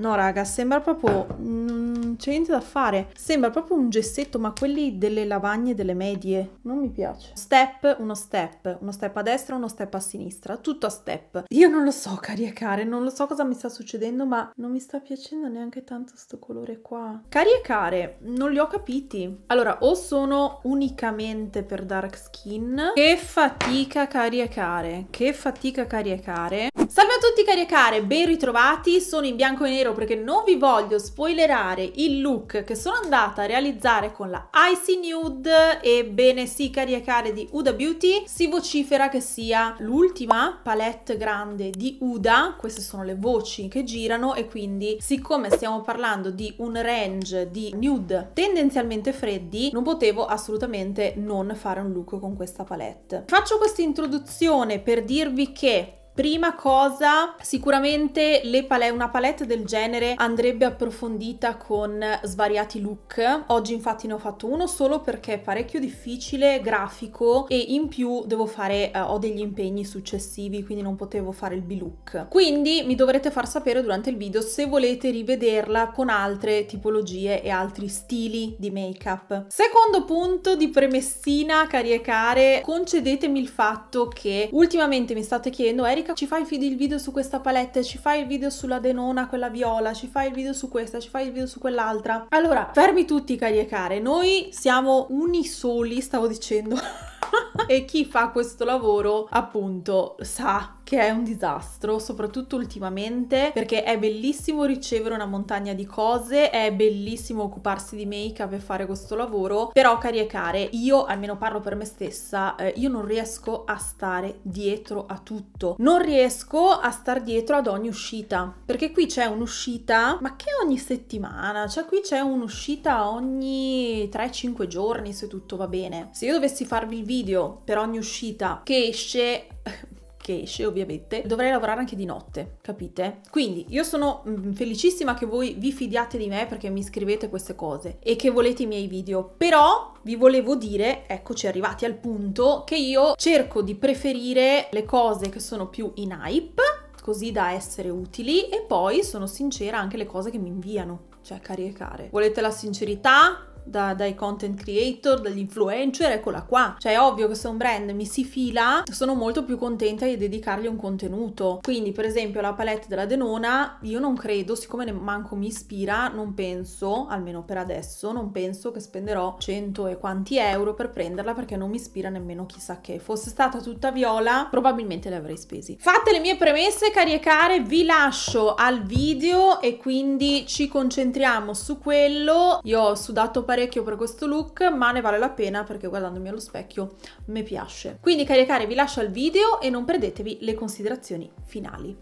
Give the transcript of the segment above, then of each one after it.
No, raga, sembra proprio c'è niente da fare. Sembra proprio un gessetto, ma quelli delle lavagne delle medie. Non mi piace. Step, uno step, uno step a destra, uno step a sinistra, tutto a step. Io non lo so, cari e care, non lo so cosa mi sta succedendo, ma non mi sta piacendo neanche tanto sto colore qua. Cari e care, non li ho capiti. Allora, o sono unicamente per dark skin. Che fatica, cari e care, che fatica, cari e care. Salve a tutti, cari e care, ben ritrovati. Sono in bianco e nero perché non vi voglio spoilerare il look che sono andata a realizzare con la Icy Nude e bene sì cari care di Uda Beauty, si vocifera che sia l'ultima palette grande di Uda, queste sono le voci che girano e quindi siccome stiamo parlando di un range di nude tendenzialmente freddi, non potevo assolutamente non fare un look con questa palette. Faccio questa introduzione per dirvi che Prima cosa, sicuramente pal- una palette del genere andrebbe approfondita con svariati look. Oggi infatti ne ho fatto uno solo perché è parecchio difficile, grafico e in più devo fare, eh, ho degli impegni successivi, quindi non potevo fare il b-look. Quindi mi dovrete far sapere durante il video se volete rivederla con altre tipologie e altri stili di make-up. Secondo punto di premessina, cari e care, concedetemi il fatto che ultimamente mi state chiedendo Erika che certo. ci fai il video su questa palette, ci fai il video sulla denona, quella viola, ci fai il video su questa, ci fai il video su quell'altra. Allora, fermi tutti cari e care, noi siamo unisoli, stavo dicendo e chi fa questo lavoro appunto sa che è un disastro, soprattutto ultimamente, perché è bellissimo ricevere una montagna di cose, è bellissimo occuparsi di make-up e fare questo lavoro, però cari e care, io almeno parlo per me stessa, eh, io non riesco a stare dietro a tutto, non riesco a star dietro ad ogni uscita, perché qui c'è un'uscita, ma che ogni settimana, cioè qui c'è un'uscita ogni 3-5 giorni se tutto va bene. Se io dovessi farvi il video per ogni uscita che esce che esce ovviamente, dovrei lavorare anche di notte, capite? Quindi io sono mm, felicissima che voi vi fidiate di me perché mi scrivete queste cose e che volete i miei video, però vi volevo dire, eccoci arrivati al punto, che io cerco di preferire le cose che sono più in hype, così da essere utili, e poi sono sincera anche le cose che mi inviano, cioè care Volete la sincerità? da, dai content creator, dagli influencer, eccola qua. Cioè è ovvio che se un brand mi si fila, sono molto più contenta di dedicargli un contenuto. Quindi per esempio la palette della Denona, io non credo, siccome ne manco mi ispira, non penso, almeno per adesso, non penso che spenderò 100 e quanti euro per prenderla perché non mi ispira nemmeno chissà che. Fosse stata tutta viola, probabilmente le avrei spesi. Fate le mie premesse, cari e care, vi lascio al video e quindi ci concentriamo su quello. Io ho sudato parecchio parecchio per questo look, ma ne vale la pena perché guardandomi allo specchio mi piace. Quindi cari cari vi lascio al video e non perdetevi le considerazioni finali.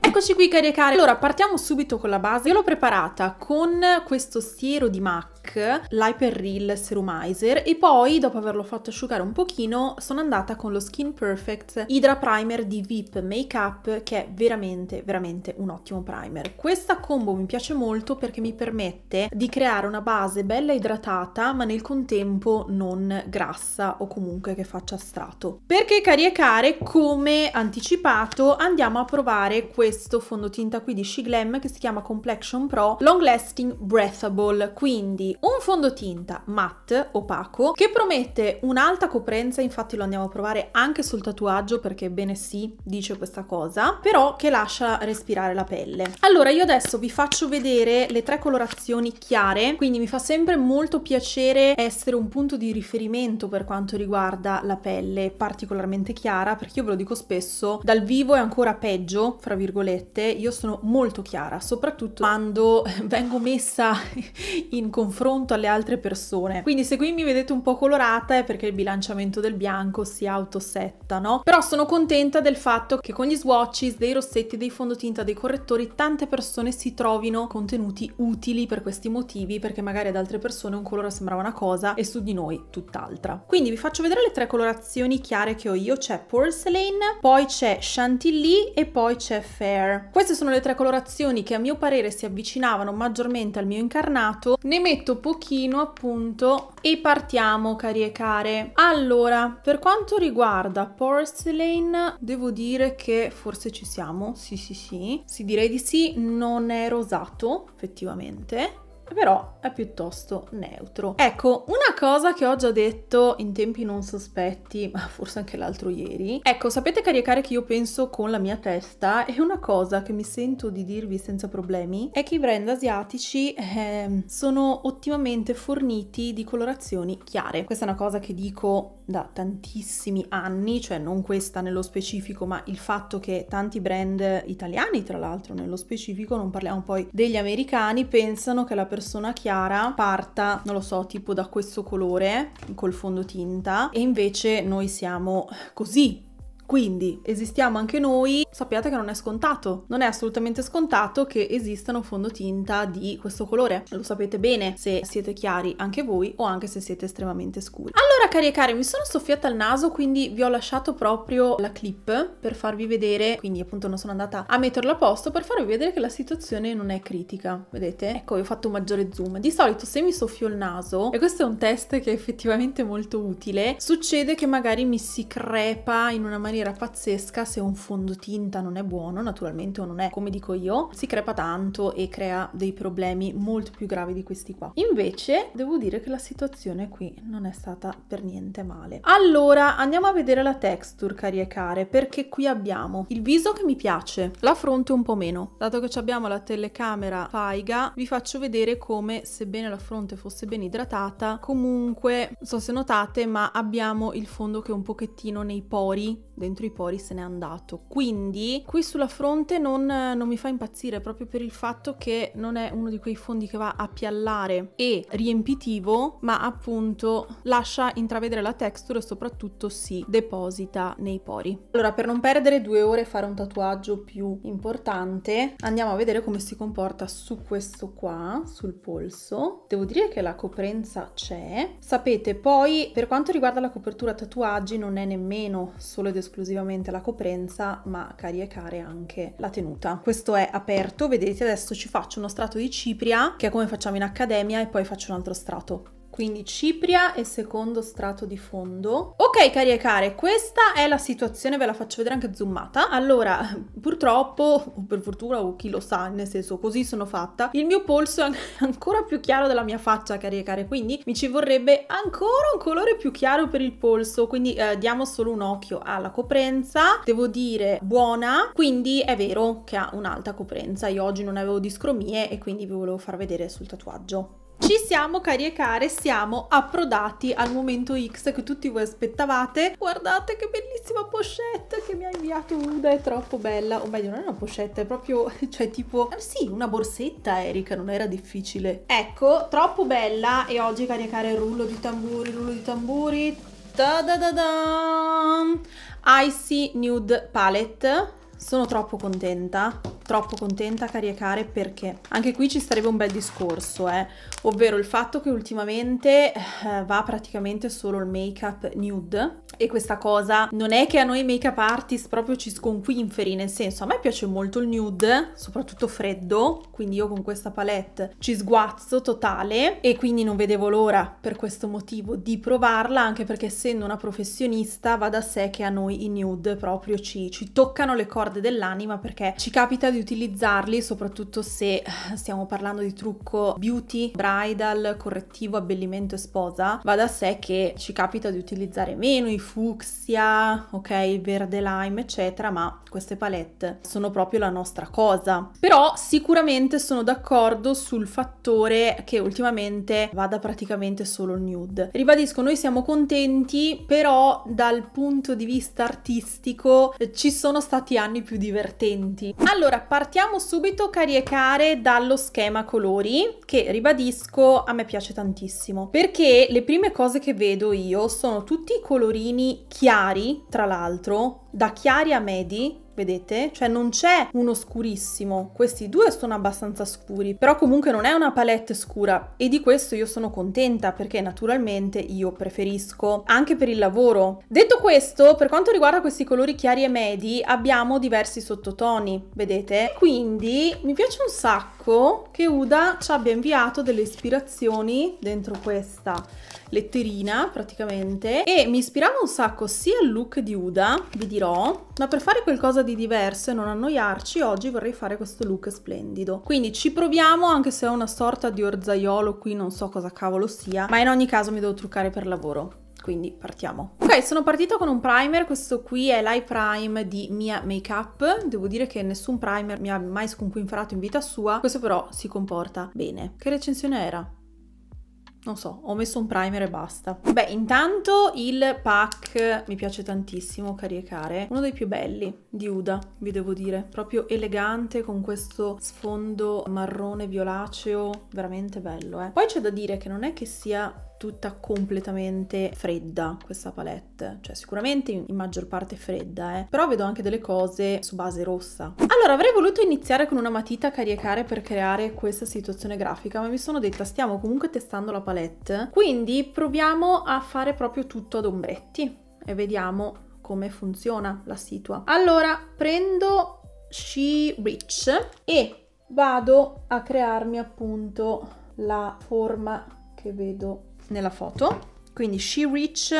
Eccoci qui cari e cari, allora partiamo subito con la base, io l'ho preparata con questo siero di MAC MAC, l'Hyper Real Serumizer e poi dopo averlo fatto asciugare un pochino sono andata con lo Skin Perfect Hydra Primer di VIP Makeup che è veramente veramente un ottimo primer. Questa combo mi piace molto perché mi permette di creare una base bella idratata ma nel contempo non grassa o comunque che faccia strato. Perché care come anticipato andiamo a provare questo fondotinta qui di She Glam che si chiama Complexion Pro Long Lasting Breathable quindi un fondotinta matte, opaco, che promette un'alta coprenza, infatti lo andiamo a provare anche sul tatuaggio perché bene sì, dice questa cosa, però che lascia respirare la pelle. Allora io adesso vi faccio vedere le tre colorazioni chiare, quindi mi fa sempre molto piacere essere un punto di riferimento per quanto riguarda la pelle particolarmente chiara, perché io ve lo dico spesso, dal vivo è ancora peggio, fra virgolette, io sono molto chiara, soprattutto quando vengo messa in confronto confronto alle altre persone. Quindi se qui mi vedete un po' colorata è perché il bilanciamento del bianco si autosetta, no? Però sono contenta del fatto che con gli swatches, dei rossetti, dei fondotinta, dei correttori, tante persone si trovino contenuti utili per questi motivi, perché magari ad altre persone un colore sembrava una cosa e su di noi tutt'altra. Quindi vi faccio vedere le tre colorazioni chiare che ho io, c'è Porcelain, poi c'è Chantilly e poi c'è Fair. Queste sono le tre colorazioni che a mio parere si avvicinavano maggiormente al mio incarnato. Ne metto questo pochino appunto e partiamo cari e care. Allora, per quanto riguarda Porcelain, devo dire che forse ci siamo, sì sì sì, sì direi di sì, non è rosato effettivamente, però è piuttosto neutro. Ecco, una cosa che ho già detto in tempi non sospetti, ma forse anche l'altro ieri, ecco, sapete caricare che io penso con la mia testa e una cosa che mi sento di dirvi senza problemi è che i brand asiatici eh, sono ottimamente forniti di colorazioni chiare. Questa è una cosa che dico da tantissimi anni, cioè non questa nello specifico, ma il fatto che tanti brand italiani, tra l'altro nello specifico, non parliamo poi degli americani, pensano che la persona chiara parta, non lo so, tipo da questo colore col fondotinta e invece noi siamo così quindi esistiamo anche noi, sappiate che non è scontato, non è assolutamente scontato che esistano fondotinta di questo colore, lo sapete bene se siete chiari anche voi o anche se siete estremamente scuri. Allora cari e cari mi sono soffiata il naso quindi vi ho lasciato proprio la clip per farvi vedere, quindi appunto non sono andata a metterlo a posto per farvi vedere che la situazione non è critica, vedete? Ecco ho fatto un maggiore zoom, di solito se mi soffio il naso, e questo è un test che è effettivamente molto utile, succede che magari mi si crepa in una maniera maniera pazzesca se un fondotinta non è buono, naturalmente o non è come dico io, si crepa tanto e crea dei problemi molto più gravi di questi qua. Invece devo dire che la situazione qui non è stata per niente male. Allora andiamo a vedere la texture cari e care perché qui abbiamo il viso che mi piace, la fronte un po' meno. Dato che abbiamo la telecamera faiga vi faccio vedere come sebbene la fronte fosse ben idratata comunque, non so se notate ma abbiamo il fondo che è un pochettino nei pori dentro i pori se n'è andato. Quindi qui sulla fronte non, non, mi fa impazzire proprio per il fatto che non è uno di quei fondi che va a piallare e riempitivo, ma appunto lascia intravedere la texture e soprattutto si deposita nei pori. Allora per non perdere due ore e fare un tatuaggio più importante, andiamo a vedere come si comporta su questo qua, sul polso. Devo dire che la coprenza c'è. Sapete poi per quanto riguarda la copertura tatuaggi non è nemmeno solo ed esclusivamente esclusivamente la coprenza, ma caricare anche la tenuta. Questo è aperto, vedete adesso ci faccio uno strato di cipria, che è come facciamo in accademia, e poi faccio un altro strato quindi cipria e secondo strato di fondo. Ok cari e care, questa è la situazione, ve la faccio vedere anche zoomata. Allora, purtroppo, o per fortuna o chi lo sa, nel senso così sono fatta, il mio polso è ancora più chiaro della mia faccia cari e care, quindi mi ci vorrebbe ancora un colore più chiaro per il polso, quindi eh, diamo solo un occhio alla coprenza, devo dire buona, quindi è vero che ha un'alta coprenza, io oggi non avevo discromie e quindi vi volevo far vedere sul tatuaggio. Ci siamo cari e care, siamo approdati al momento X che tutti voi aspettavate. Guardate che bellissima pochette che mi ha inviato Uda, è troppo bella. O meglio, non è una pochette, è proprio, cioè tipo, ah, sì, una borsetta Erika, non era difficile. Ecco, troppo bella e oggi cari e care rullo di tamburi, rullo di tamburi. Da da da da! Icy Nude Palette sono troppo contenta, troppo contenta e care perché anche qui ci starebbe un bel discorso, eh? ovvero il fatto che ultimamente eh, va praticamente solo il make-up nude e questa cosa non è che a noi make-up artist proprio ci sconquinferi, nel senso a me piace molto il nude, soprattutto freddo, quindi io con questa palette ci sguazzo totale e quindi non vedevo l'ora per questo motivo di provarla, anche perché essendo una professionista va da sé che a noi i nude proprio ci, ci toccano le corde corde dell'anima perché ci capita di utilizzarli soprattutto se eh, stiamo parlando di trucco beauty, bridal, correttivo, abbellimento e sposa, va da sé che ci capita di utilizzare meno i fucsia, ok, verde lime, eccetera, ma queste palette sono proprio la nostra cosa. Però sicuramente sono d'accordo sul fattore che ultimamente vada praticamente solo nude. Ribadisco, noi siamo contenti, però dal punto di vista artistico eh, ci sono stati anni saranno i più divertenti. Allora, partiamo subito, cari e care, dallo schema colori, che ribadisco a me piace tantissimo, perché le prime cose che vedo io sono tutti i colorini chiari, tra l'altro, da chiari a medi, vedete? Cioè non c'è uno scurissimo, questi due sono abbastanza scuri, però comunque non è una palette scura e di questo io sono contenta perché naturalmente io preferisco anche per il lavoro. Detto questo, per quanto riguarda questi colori chiari e medi, abbiamo diversi sottotoni, vedete? Quindi mi piace un sacco che Uda ci abbia inviato delle ispirazioni dentro questa letterina praticamente e mi ispirava un sacco sia il look di Uda, vi dirò, ma per fare qualcosa di diverso e non annoiarci, oggi vorrei fare questo look splendido. Quindi ci proviamo, anche se è una sorta di orzaiolo qui, non so cosa cavolo sia, ma in ogni caso mi devo truccare per lavoro quindi partiamo. Ok, sono partita con un primer, questo qui è l'eye prime di Mia Makeup, devo dire che nessun primer mi ha mai sconquinferato in vita sua, questo però si comporta bene. Che recensione era? non so, ho messo un primer e basta. Beh, intanto il pack mi piace tantissimo caricare, uno dei più belli di Uda, vi devo dire, proprio elegante con questo sfondo marrone violaceo, veramente bello, eh. Poi c'è da dire che non è che sia tutta completamente fredda questa palette, cioè sicuramente in maggior parte fredda, eh. però vedo anche delle cose su base rossa. Allora avrei voluto iniziare con una matita a caricare per creare questa situazione grafica, ma mi sono detta stiamo comunque testando la palette, quindi proviamo a fare proprio tutto ad ombretti e vediamo come funziona la situa. Allora prendo She Rich e vado a crearmi appunto la forma che vedo nella foto. Quindi She Rich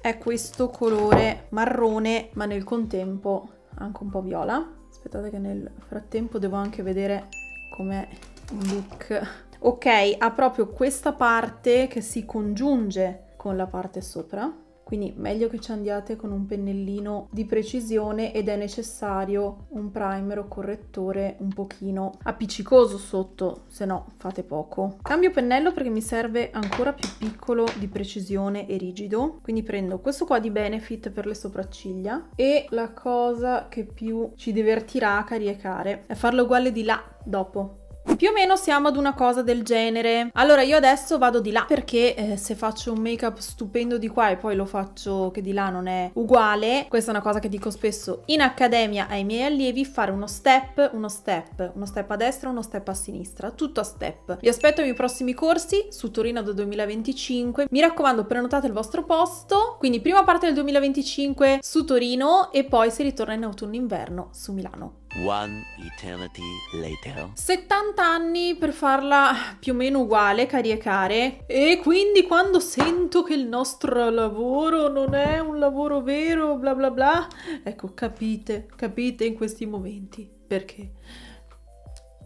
è questo colore marrone, ma nel contempo anche un po' viola. Aspettate che nel frattempo devo anche vedere com'è il look. Ok, ha proprio questa parte che si congiunge con la parte sopra quindi meglio che ci andiate con un pennellino di precisione ed è necessario un primer o correttore un pochino appiccicoso sotto, se no fate poco. Cambio pennello perché mi serve ancora più piccolo di precisione e rigido, quindi prendo questo qua di Benefit per le sopracciglia e la cosa che più ci divertirà a caricare è farlo uguale di là dopo più o meno siamo ad una cosa del genere. Allora io adesso vado di là perché eh, se faccio un make up stupendo di qua e poi lo faccio che di là non è uguale, questa è una cosa che dico spesso in accademia ai miei allievi, fare uno step, uno step, uno step a destra, uno step a sinistra, tutto a step. Vi aspetto ai miei prossimi corsi su Torino da 2025. Mi raccomando prenotate il vostro posto, quindi prima parte del 2025 su Torino e poi si ritorna in autunno-inverno su Milano. One eternity later. 70 anni per farla più o meno uguale, cari e care. E quindi quando sento che il nostro lavoro non è un lavoro vero, bla bla bla, ecco, capite, capite in questi momenti perché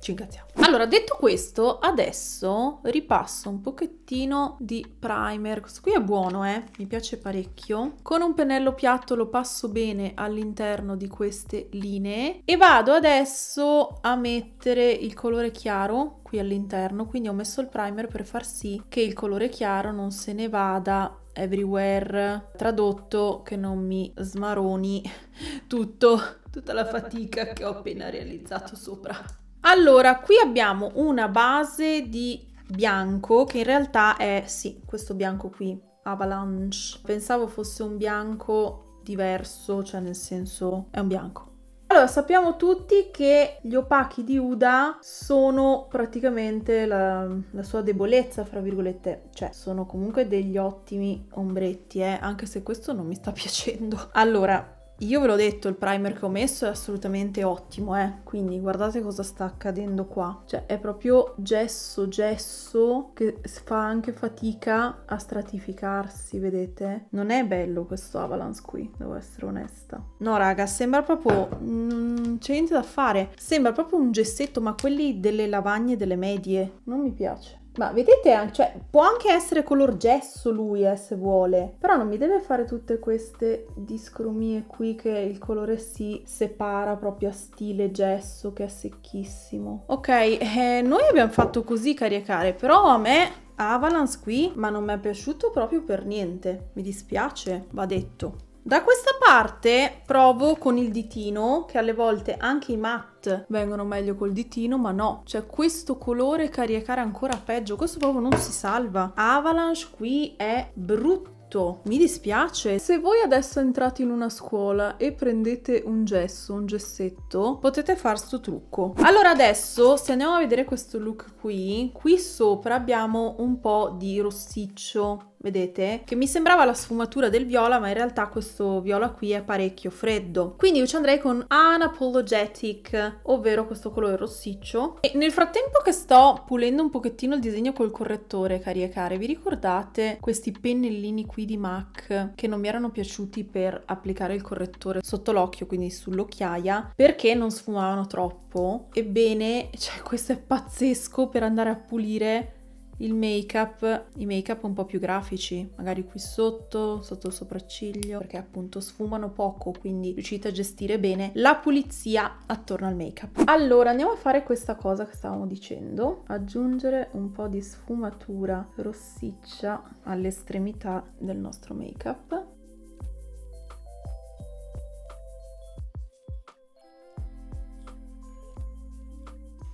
ci incazziamo. Allora, detto questo, adesso ripasso un pochettino di primer. Questo qui è buono, eh? Mi piace parecchio. Con un pennello piatto lo passo bene all'interno di queste linee e vado adesso a mettere il colore chiaro qui all'interno, quindi ho messo il primer per far sì che il colore chiaro non se ne vada everywhere, tradotto che non mi smaroni tutto, tutta la fatica che ho appena realizzato sopra. Allora, qui abbiamo una base di bianco che in realtà è, sì, questo bianco qui, Avalanche. Pensavo fosse un bianco diverso, cioè nel senso è un bianco. Allora, sappiamo tutti che gli opachi di Uda sono praticamente la, la, sua debolezza, fra virgolette, cioè sono comunque degli ottimi ombretti, eh? anche se questo non mi sta piacendo. Allora, io ve l'ho detto, il primer che ho messo è assolutamente ottimo, eh. Quindi guardate cosa sta accadendo qua. Cioè è proprio gesso, gesso, che fa anche fatica a stratificarsi, vedete? Non è bello questo Avalanche qui, devo essere onesta. No raga, sembra proprio... non c'è niente da fare. Sembra proprio un gessetto, ma quelli delle lavagne delle medie. Non mi piace. Ma vedete, cioè, può anche essere color gesso lui, eh, se vuole. Però non mi deve fare tutte queste discromie qui che il colore si separa proprio a stile gesso che è secchissimo. Ok, eh, noi abbiamo fatto così, cari care, però a me Avalanche qui, ma non mi è piaciuto proprio per niente. Mi dispiace, va detto. Da questa parte provo con il ditino, che alle volte anche i matti matte vengono meglio col ditino, ma no. Cioè questo colore, caricare ancora peggio. Questo proprio non si salva. Avalanche qui è brutto mi dispiace. Se voi adesso entrate in una scuola e prendete un gesso, un gessetto, potete far sto trucco. Allora adesso, se andiamo a vedere questo look qui, qui sopra abbiamo un po' di rossiccio, vedete? Che mi sembrava la sfumatura del viola, ma in realtà questo viola qui è parecchio freddo. Quindi io ci andrei con Unapologetic, ovvero questo colore rossiccio. E nel frattempo che sto pulendo un pochettino il disegno col correttore, cari e care, vi ricordate questi pennellini qui di MAC che non mi erano piaciuti per applicare il correttore sotto l'occhio, quindi sull'occhiaia, perché non sfumavano troppo? Ebbene, cioè questo è pazzesco per andare a pulire il make up, i make up un po' più grafici, magari qui sotto, sotto il sopracciglio, perché appunto sfumano poco, quindi riuscite a gestire bene la pulizia attorno al make up. Allora andiamo a fare questa cosa che stavamo dicendo, aggiungere un po' di sfumatura rossiccia all'estremità del nostro make up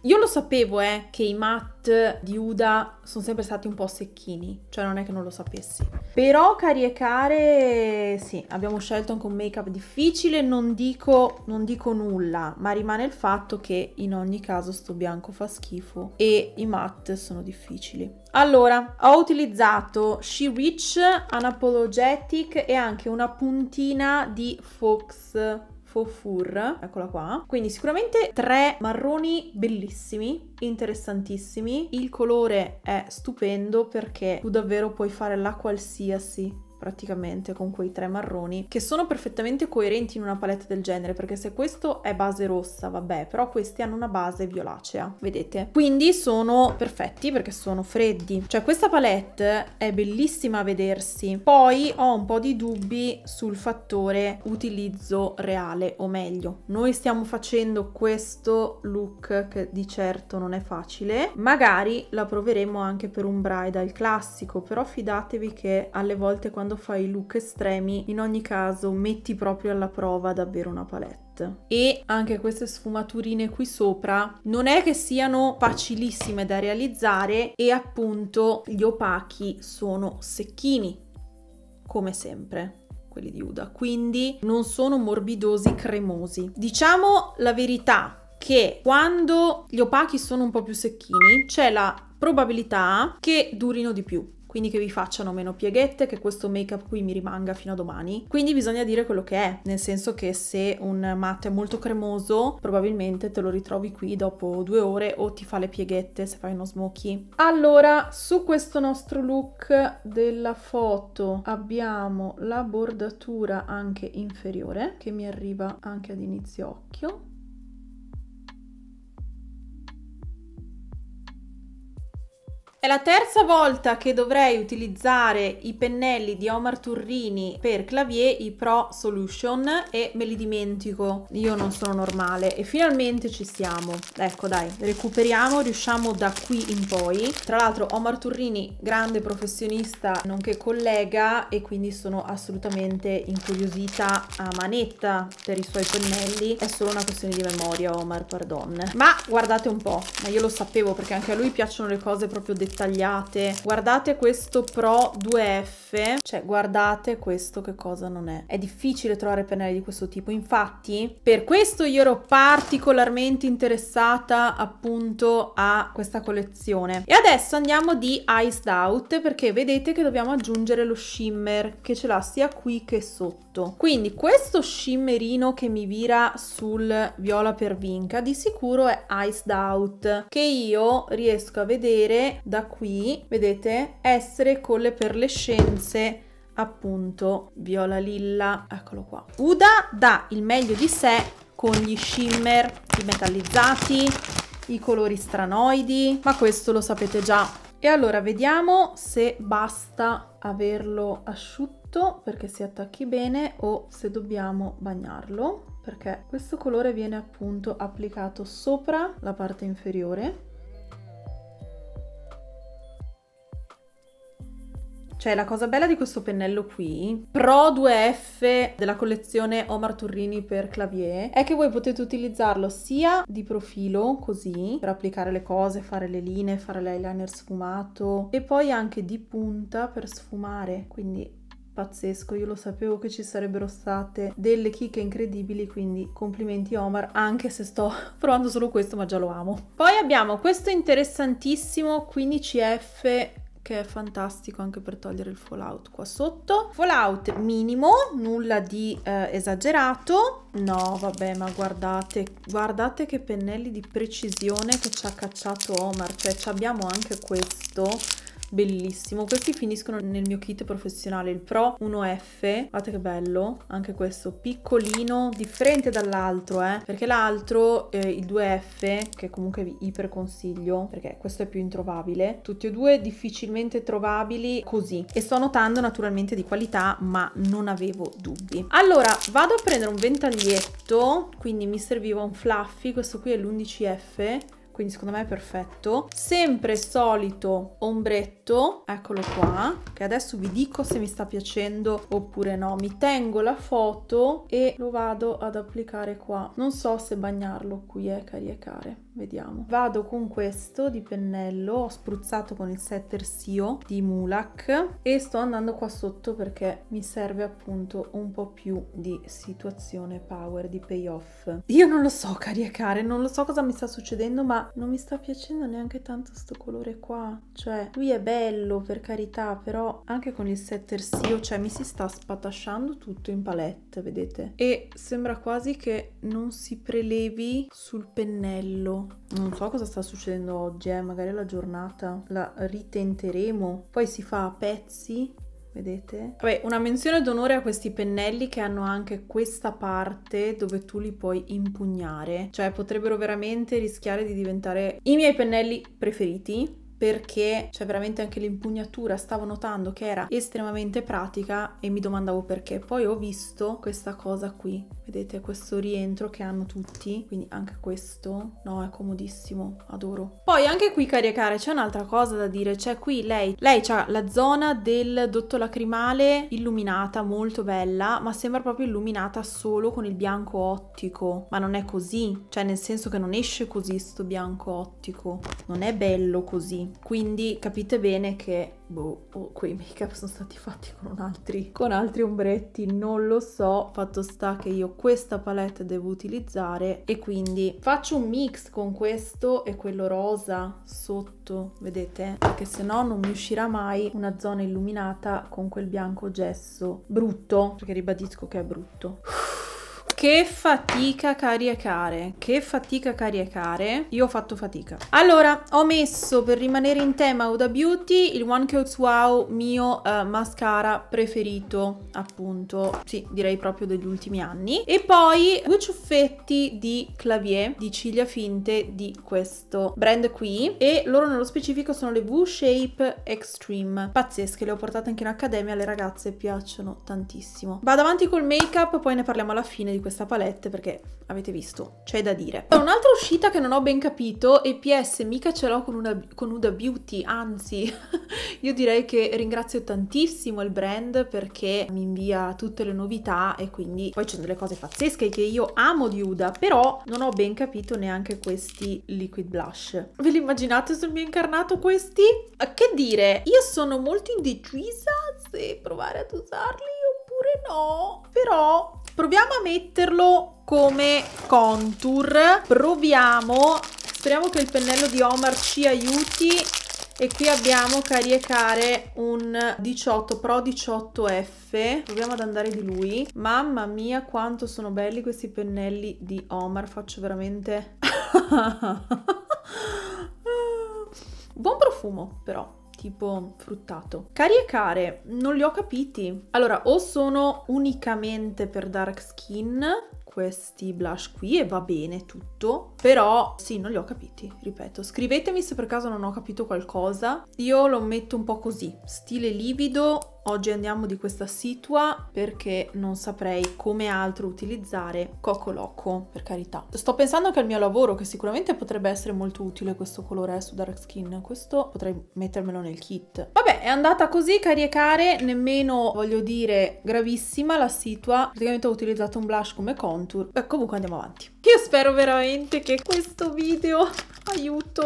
Io lo sapevo, eh, che i mat di Uda sono sempre stati un po' secchini, cioè non è che non lo sapessi. Però, cari e care, sì, abbiamo scelto anche un make-up difficile, non dico, non dico nulla, ma rimane il fatto che in ogni caso sto bianco fa schifo e i mat sono difficili. Allora, ho utilizzato She Rich, Unapologetic e anche una puntina di Fox Fofur, eccola qua. Quindi sicuramente tre marroni bellissimi, interessantissimi. Il colore è stupendo perché tu davvero puoi fare la qualsiasi praticamente con quei tre marroni che sono perfettamente coerenti in una palette del genere perché se questo è base rossa vabbè però questi hanno una base violacea vedete quindi sono perfetti perché sono freddi cioè questa palette è bellissima a vedersi poi ho un po' di dubbi sul fattore utilizzo reale o meglio noi stiamo facendo questo look che di certo non è facile magari la proveremo anche per un bridal classico però fidatevi che alle volte quando quando fai look estremi, in ogni caso metti proprio alla prova davvero una palette e anche queste sfumaturine qui sopra non è che siano facilissime da realizzare e appunto gli opachi sono secchini come sempre quelli di Uda quindi non sono morbidosi cremosi diciamo la verità che quando gli opachi sono un po' più secchini c'è la probabilità che durino di più quindi che vi facciano meno pieghette, che questo make up qui mi rimanga fino a domani. Quindi bisogna dire quello che è, nel senso che se un matte è molto cremoso, probabilmente te lo ritrovi qui dopo due ore o ti fa le pieghette se fai uno smoky. Allora, su questo nostro look della foto abbiamo la bordatura anche inferiore che mi arriva anche ad inizio occhio È la terza volta che dovrei utilizzare i pennelli di Omar Turrini per Clavier, i Pro Solution, e me li dimentico. Io non sono normale. E finalmente ci siamo. Ecco dai, recuperiamo, riusciamo da qui in poi. Tra l'altro Omar Turrini, grande professionista, nonché collega, e quindi sono assolutamente incuriosita a manetta per i suoi pennelli. È solo una questione di memoria, Omar, pardon. Ma guardate un po', ma io lo sapevo perché anche a lui piacciono le cose proprio dettagliate dettagliate. Guardate questo Pro 2F, cioè guardate questo che cosa non è. È difficile trovare pennelli di questo tipo, infatti per questo io ero particolarmente interessata appunto a questa collezione. E adesso andiamo di Iced Out perché vedete che dobbiamo aggiungere lo shimmer che ce l'ha sia qui che sotto sotto. Quindi questo shimmerino che mi vira sul viola per vinca di sicuro è Iced Out, che io riesco a vedere da qui, vedete, essere con le perlescenze appunto viola lilla, eccolo qua. Uda dà il meglio di sé con gli shimmer, i metallizzati, i colori stranoidi, ma questo lo sapete già. E allora vediamo se basta averlo asciutto sotto perché si attacchi bene o se dobbiamo bagnarlo perché questo colore viene appunto applicato sopra la parte inferiore Cioè, la cosa bella di questo pennello qui, Pro 2F della collezione Omar Turrini per clavier, è che voi potete utilizzarlo sia di profilo, così, per applicare le cose, fare le linee, fare l'eyeliner sfumato, e poi anche di punta per sfumare. Quindi pazzesco, io lo sapevo che ci sarebbero state delle chicche incredibili, quindi complimenti Omar, anche se sto provando solo questo, ma già lo amo. Poi abbiamo questo interessantissimo 15F che è fantastico anche per togliere il fallout qua sotto. Fallout minimo, nulla di eh, esagerato. No, vabbè, ma guardate, guardate che pennelli di precisione che ci ha cacciato Omar, cioè abbiamo anche questo bellissimo. Questi finiscono nel mio kit professionale, il Pro 1F. Guardate che bello, anche questo piccolino, differente dall'altro, eh. Perché l'altro, eh, il 2F, che comunque vi iper consiglio, perché questo è più introvabile. Tutti e due difficilmente trovabili così. E sto notando naturalmente di qualità, ma non avevo dubbi. Allora, vado a prendere un ventaglietto, quindi mi serviva un fluffy, questo qui è l'11F quindi secondo me è perfetto. Sempre solito ombretto, eccolo qua, che adesso vi dico se mi sta piacendo oppure no. Mi tengo la foto e lo vado ad applicare qua. Non so se bagnarlo qui, eh, cari e care vediamo vado con questo di pennello ho spruzzato con il setter Sio di Mulak e sto andando qua sotto perché mi serve appunto un po' più di situazione power di payoff io non lo so cari e care non lo so cosa mi sta succedendo ma non mi sta piacendo neanche tanto sto colore qua cioè lui è bello per carità però anche con il setter Sio cioè mi si sta spatasciando tutto in palette vedete e sembra quasi che non si prelevi sul pennello non so cosa sta succedendo oggi, eh, magari la giornata la ritenteremo. Poi si fa a pezzi vedete? Vabbè, una menzione d'onore a questi pennelli che hanno anche questa parte dove tu li puoi impugnare, cioè potrebbero veramente rischiare di diventare i miei pennelli preferiti perché cioè veramente anche l'impugnatura stavo notando che era estremamente pratica e mi domandavo perché poi ho visto questa cosa qui vedete questo rientro che hanno tutti quindi anche questo no è comodissimo adoro poi anche qui e caricare c'è un'altra cosa da dire c'è qui lei lei ha la zona del dotto lacrimale illuminata molto bella ma sembra proprio illuminata solo con il bianco ottico ma non è così cioè nel senso che non esce così sto bianco ottico non è bello così quindi capite bene che boh, oh, quei make up sono stati fatti con altri, con altri ombretti, non lo so. Fatto sta che io questa palette devo utilizzare e quindi faccio un mix con questo e quello rosa sotto, vedete? Perché se no non mi uscirà mai una zona illuminata con quel bianco gesso brutto, perché ribadisco che è brutto. Uff che fatica care, che fatica care, Io ho fatto fatica. Allora, ho messo per rimanere in tema Huda Beauty il One Coats Wow mio uh, mascara preferito, appunto, sì, direi proprio degli ultimi anni. E poi due ciuffetti di Clavier, di ciglia finte di questo brand qui. E loro nello specifico sono le V-Shape Extreme. Pazzesche, le ho portate anche in accademia, le ragazze piacciono tantissimo. Vado avanti col make-up, poi ne parliamo alla fine di questo questa palette perché avete visto, c'è da dire. un'altra uscita che non ho ben capito e PS mica ce l'ho con, con Uda Beauty, anzi io direi che ringrazio tantissimo il brand perché mi invia tutte le novità e quindi poi c'è delle cose pazzesche che io amo di Uda, però non ho ben capito neanche questi liquid blush. Ve li immaginate sul mio incarnato questi? Che dire, io sono molto indecisa se provare ad usarli oppure no, però Proviamo a metterlo come contour. Proviamo. Speriamo che il pennello di Omar ci aiuti. E qui abbiamo caricare un 18 Pro 18F. Proviamo ad andare di lui. Mamma mia quanto sono belli questi pennelli di Omar. Faccio veramente... Buon profumo però tipo fruttato. Cari e care, non li ho capiti. Allora, o sono unicamente per dark skin questi blush qui e va bene tutto, però sì, non li ho capiti, ripeto. Scrivetemi se per caso non ho capito qualcosa. Io lo metto un po' così, stile livido, Oggi andiamo di questa situa perché non saprei come altro utilizzare Coco Loco, per carità. Sto pensando anche al mio lavoro, che sicuramente potrebbe essere molto utile questo colore eh, su Dark Skin, questo potrei mettermelo nel kit. Vabbè, è andata così, cari care, nemmeno, voglio dire, gravissima la situa. Praticamente ho utilizzato un blush come contour. Beh, comunque andiamo avanti. Io spero veramente che questo video, aiuto,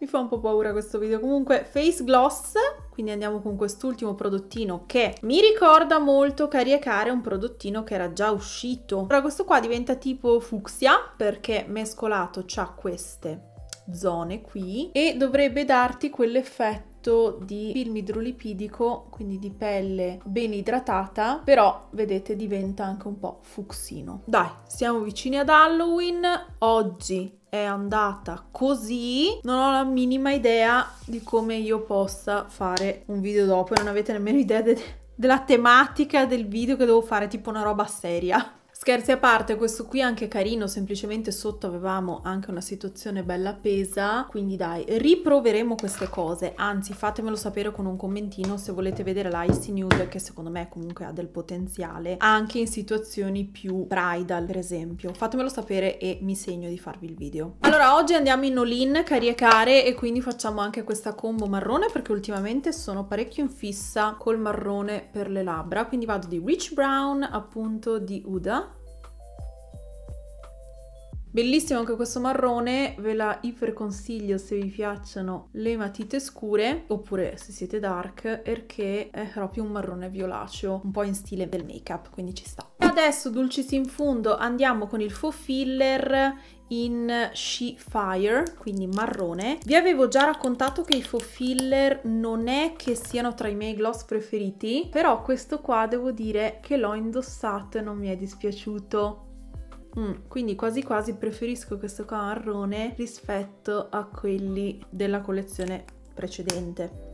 mi fa un po' paura questo video. Comunque, Face Gloss, quindi andiamo con quest'ultimo prodottino che mi ricorda molto Cariecare, un prodottino che era già uscito. Ora questo qua diventa tipo fucsia perché mescolato ha queste zone qui e dovrebbe darti quell'effetto di film idrolipidico, quindi di pelle ben idratata, però vedete diventa anche un po' fucsino. Dai, siamo vicini ad Halloween, oggi è andata così non ho la minima idea di come io possa fare un video dopo e non avete nemmeno idea de della tematica del video che devo fare tipo una roba seria Scherzi a parte, questo qui è anche carino, semplicemente sotto avevamo anche una situazione bella pesa, quindi dai, riproveremo queste cose, anzi fatemelo sapere con un commentino se volete vedere la Icy Nude che secondo me comunque ha del potenziale, anche in situazioni più bridal per esempio, fatemelo sapere e mi segno di farvi il video. Allora oggi andiamo in all-in, cari e care, e quindi facciamo anche questa combo marrone perché ultimamente sono parecchio in fissa col marrone per le labbra, quindi vado di Rich Brown appunto di Uda Bellissimo anche questo marrone, ve la iperconsiglio se vi piacciono le matite scure oppure se siete dark perché è proprio un marrone violaceo, un po' in stile del make up, quindi ci sta. Adesso dulcis in fundo andiamo con il faux filler in She Fire, quindi marrone. Vi avevo già raccontato che i faux filler non è che siano tra i miei gloss preferiti, però questo qua devo dire che l'ho indossato e non mi è dispiaciuto. Mm, quindi quasi quasi preferisco questo qua marrone rispetto a quelli della collezione precedente.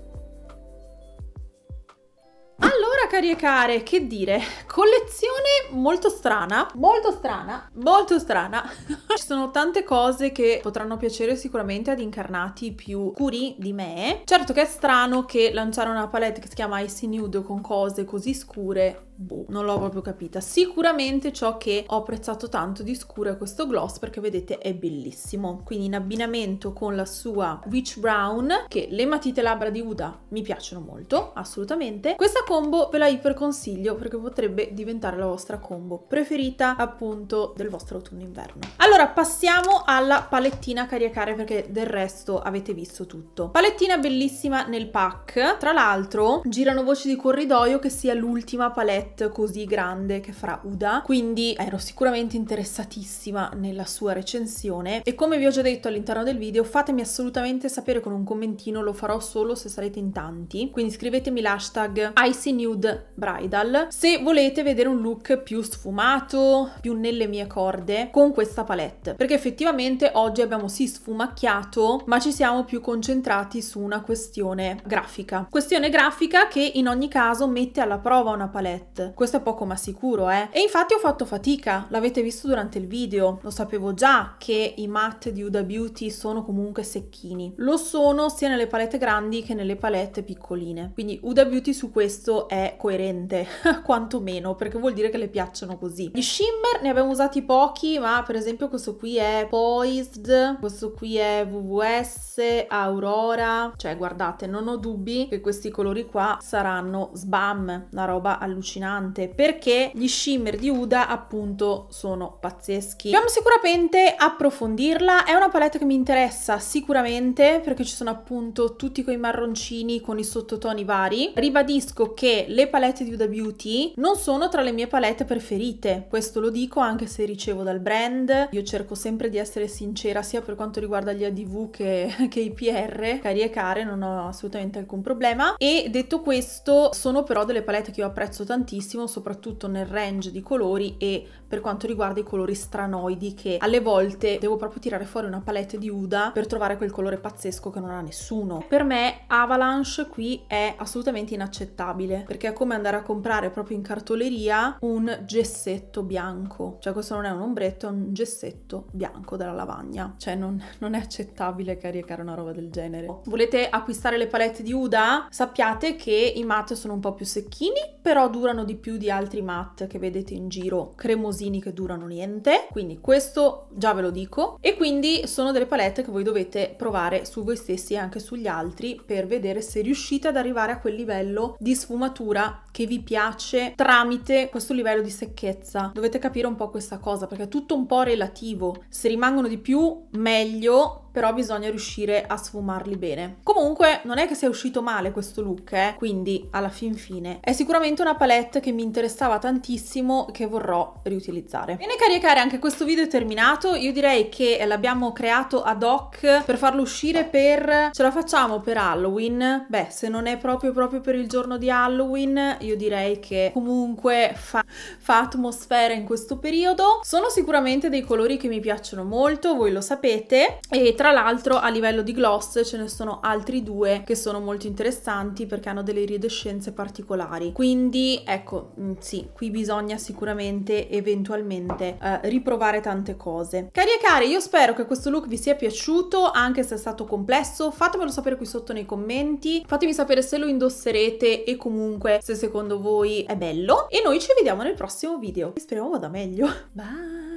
Allora cari e care, che dire, collezione molto strana, molto strana, molto strana. Ci sono tante cose che potranno piacere sicuramente ad incarnati più curi di me. Certo che è strano che lanciare una palette che si chiama Icy Nude con cose così scure Boh, non l'ho proprio capita. Sicuramente ciò che ho apprezzato tanto di scuro è questo gloss perché vedete è bellissimo. Quindi in abbinamento con la sua Witch Brown, che le matite labbra di Uda mi piacciono molto, assolutamente. Questa combo ve la iperconsiglio perché potrebbe diventare la vostra combo preferita appunto del vostro autunno-inverno. Allora passiamo alla palettina cariacare perché del resto avete visto tutto. Palettina bellissima nel pack. Tra l'altro girano voci di corridoio che sia l'ultima palette get così grande che farà Uda, quindi ero sicuramente interessatissima nella sua recensione e come vi ho già detto all'interno del video fatemi assolutamente sapere con un commentino, lo farò solo se sarete in tanti, quindi scrivetemi l'hashtag IcyNudeBridal se volete vedere un look più sfumato, più nelle mie corde con questa palette, perché effettivamente oggi abbiamo sì sfumacchiato ma ci siamo più concentrati su una questione grafica. Questione grafica che in ogni caso mette alla prova una palette set. Questo è poco ma sicuro, eh. E infatti ho fatto fatica, l'avete visto durante il video. Lo sapevo già che i matte di Huda Beauty sono comunque secchini. Lo sono sia nelle palette grandi che nelle palette piccoline. Quindi Huda Beauty su questo è coerente, quantomeno, perché vuol dire che le piacciono così. Gli shimmer ne abbiamo usati pochi, ma per esempio questo qui è Poised, questo qui è VVS, Aurora. Cioè, guardate, non ho dubbi che questi colori qua saranno sbam, una roba allucinante affascinante perché gli shimmer di Uda appunto sono pazzeschi. Dobbiamo sicuramente approfondirla, è una palette che mi interessa sicuramente perché ci sono appunto tutti quei marroncini con i sottotoni vari. Ribadisco che le palette di Uda Beauty non sono tra le mie palette preferite, questo lo dico anche se ricevo dal brand, io cerco sempre di essere sincera sia per quanto riguarda gli ADV che, che i PR, cari e care non ho assolutamente alcun problema e detto questo sono però delle palette che io apprezzo tantissimo tantissimo, soprattutto nel range di colori e per quanto riguarda i colori stranoidi che alle volte devo proprio tirare fuori una palette di Uda per trovare quel colore pazzesco che non ha nessuno. Per me Avalanche qui è assolutamente inaccettabile perché è come andare a comprare proprio in cartoleria un gessetto bianco, cioè questo non è un ombretto, è un gessetto bianco della lavagna, cioè non, non è accettabile caricare una roba del genere. Volete acquistare le palette di Uda? Sappiate che i matte sono un po' più secchini, però durano durano di più di altri matte che vedete in giro, cremosini che durano niente, quindi questo già ve lo dico. E quindi sono delle palette che voi dovete provare su voi stessi e anche sugli altri per vedere se riuscite ad arrivare a quel livello di sfumatura che vi piace tramite questo livello di secchezza. Dovete capire un po' questa cosa perché è tutto un po' relativo. Se rimangono di più, meglio, però bisogna riuscire a sfumarli bene. Comunque non è che sia uscito male questo look, eh? quindi alla fin fine è sicuramente una palette che mi interessava tantissimo e che vorrò riutilizzare. Bene caricare anche questo video è terminato, io direi che l'abbiamo creato ad hoc per farlo uscire per... ce la facciamo per Halloween? Beh, se non è proprio proprio per il giorno di Halloween, io direi che comunque fa, fa atmosfera in questo periodo. Sono sicuramente dei colori che mi piacciono molto, voi lo sapete, e tra l'altro a livello di gloss ce ne sono altri due che sono molto interessanti perché hanno delle iridescenze particolari. Quindi ecco, mm, sì, qui bisogna sicuramente eventualmente eh, riprovare tante cose. Cari e cari, io spero che questo look vi sia piaciuto, anche se è stato complesso, fatemelo sapere qui sotto nei commenti, fatemi sapere se lo indosserete e comunque se secondo secondo voi è bello e noi ci vediamo nel prossimo video. Speriamo vada meglio. Bye!